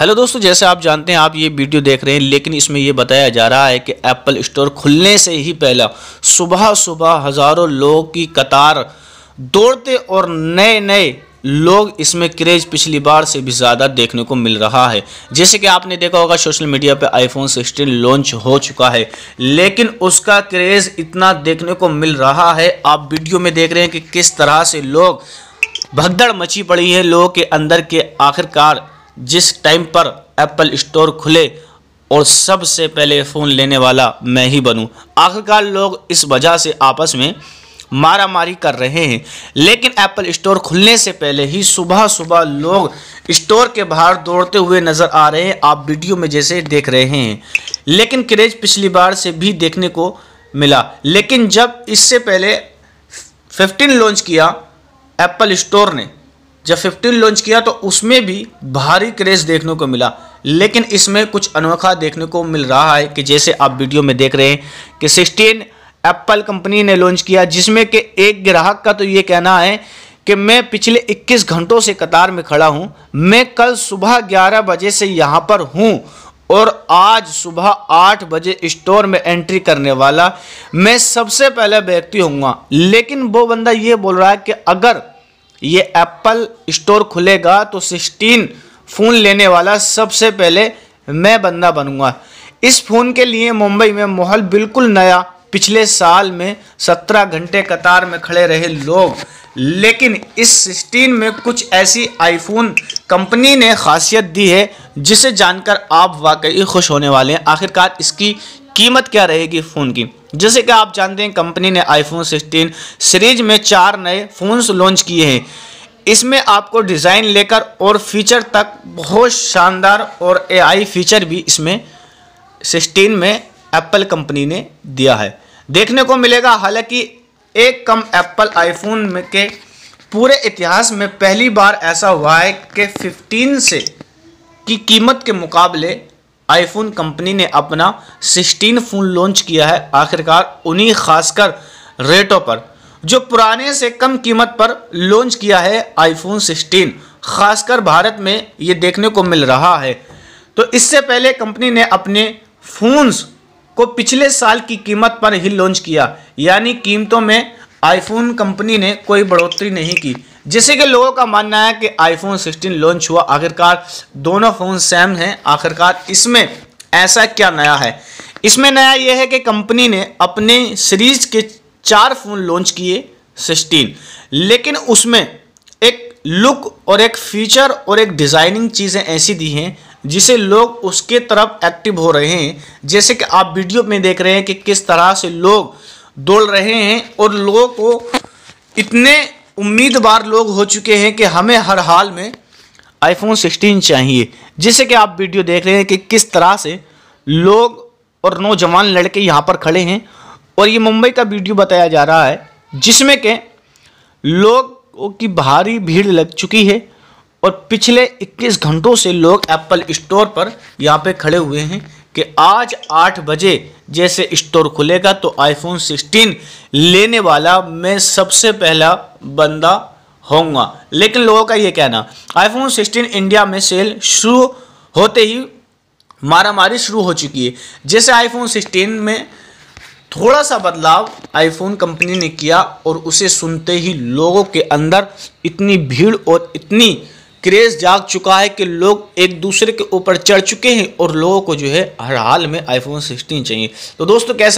hello दोस्तों जैसे आप जानते हैं आप ये वीडियो देख रहे हैं लेकिन इसमें ये बताया जा रहा है कि एप्पल स्टोर खुलने से ही पहला सुबह सुबह हज़ारों लोगों की कतार दौड़ते और नए नए लोग इसमें क्रेज पिछली बार से भी ज़्यादा देखने को मिल रहा है जैसे कि आपने देखा होगा सोशल मीडिया पे आईफोन 16 लॉन्च हो चुका है लेकिन उसका क्रेज़ इतना देखने को मिल रहा है आप वीडियो में देख रहे हैं कि किस तरह से लोग भगदड़ मची पड़ी है लोगों के अंदर के आखिरकार जिस टाइम पर एप्पल स्टोर खुले और सबसे पहले फ़ोन लेने वाला मैं ही बनूं आखिरकार लोग इस वजह से आपस में मारा मारी कर रहे हैं लेकिन एप्पल स्टोर खुलने से पहले ही सुबह सुबह लोग स्टोर के बाहर दौड़ते हुए नज़र आ रहे हैं आप वीडियो में जैसे देख रहे हैं लेकिन क्रेज पिछली बार से भी देखने को मिला लेकिन जब इससे पहले 15 लॉन्च किया एप्पल स्टोर ने जब फिफ्टीन लॉन्च किया तो उसमें भी भारी क्रेज देखने को मिला लेकिन इसमें कुछ अनोखा देखने को मिल रहा है कि जैसे आप वीडियो में देख रहे हैं कि सिक्सटीन एप्पल कंपनी ने लॉन्च किया जिसमें कि एक ग्राहक का तो ये कहना है कि मैं पिछले 21 घंटों से कतार में खड़ा हूँ मैं कल सुबह 11 बजे से यहाँ पर हूँ और आज सुबह आठ बजे स्टोर में एंट्री करने वाला मैं सबसे पहले व्यक्ति हूँ लेकिन वो बंदा ये बोल रहा है कि अगर ये एप्पल स्टोर खुलेगा तो सिक्सटीन फ़ोन लेने वाला सबसे पहले मैं बंदा बनूंगा इस फ़ोन के लिए मुंबई में माहौल बिल्कुल नया पिछले साल में सत्रह घंटे कतार में खड़े रहे लोग लेकिन इस सिक्सटीन में कुछ ऐसी आईफोन कंपनी ने खासियत दी है जिसे जानकर आप वाकई खुश होने वाले हैं आखिरकार इसकी कीमत क्या रहेगी फ़ोन की जैसे कि आप जानते हैं कंपनी ने आईफोन 16 सीरीज में चार नए फ़ोन्स लॉन्च किए हैं इसमें आपको डिज़ाइन लेकर और फीचर तक बहुत शानदार और एआई फीचर भी इसमें 16 में एप्पल कंपनी ने दिया है देखने को मिलेगा हालांकि एक कम एप्पल आईफोन में के पूरे इतिहास में पहली बार ऐसा हुआ है कि 15 से की कीमत के मुकाबले आईफोन कंपनी ने अपना 16 फ़ोन लॉन्च किया है आखिरकार उन्हीं खासकर रेटों पर जो पुराने से कम कीमत पर लॉन्च किया है आईफोन 16 खासकर भारत में ये देखने को मिल रहा है तो इससे पहले कंपनी ने अपने फ़ोन्स को पिछले साल की कीमत पर ही लॉन्च किया यानी कीमतों में आईफोन कंपनी ने कोई बढ़ोतरी नहीं की जैसे कि लोगों का मानना है कि आईफोन 16 लॉन्च हुआ आखिरकार दोनों फ़ोन सेम हैं आखिरकार इसमें ऐसा क्या नया है इसमें नया यह है कि कंपनी ने अपने सीरीज के चार फ़ोन लॉन्च किए 16 लेकिन उसमें एक लुक और एक फीचर और एक डिज़ाइनिंग चीज़ें ऐसी दी हैं जिसे लोग उसके तरफ एक्टिव हो रहे हैं जैसे कि आप वीडियो में देख रहे हैं कि किस तरह से लोग दौड़ रहे हैं और लोगों को इतने उम्मीदवार लोग हो चुके हैं कि हमें हर हाल में आईफोन 16 चाहिए जिससे कि आप वीडियो देख रहे हैं कि किस तरह से लोग और नौजवान लड़के यहाँ पर खड़े हैं और ये मुंबई का वीडियो बताया जा रहा है जिसमें के लोगों की भारी भीड़ लग चुकी है और पिछले 21 घंटों से लोग एप्पल स्टोर पर यहाँ पे खड़े हुए हैं कि आज आठ बजे जैसे स्टोर खुलेगा तो आईफोन 16 लेने वाला मैं सबसे पहला बंदा होऊंगा लेकिन लोगों का ये कहना आईफोन 16 इंडिया में सेल शुरू होते ही मारामारी शुरू हो चुकी है जैसे आईफोन 16 में थोड़ा सा बदलाव आईफोन कंपनी ने किया और उसे सुनते ही लोगों के अंदर इतनी भीड़ और इतनी क्रेज जाग चुका है कि लोग एक दूसरे के ऊपर चढ़ चुके हैं और लोगों को जो है हर हाल में आईफोन 16 चाहिए तो दोस्तों कैसा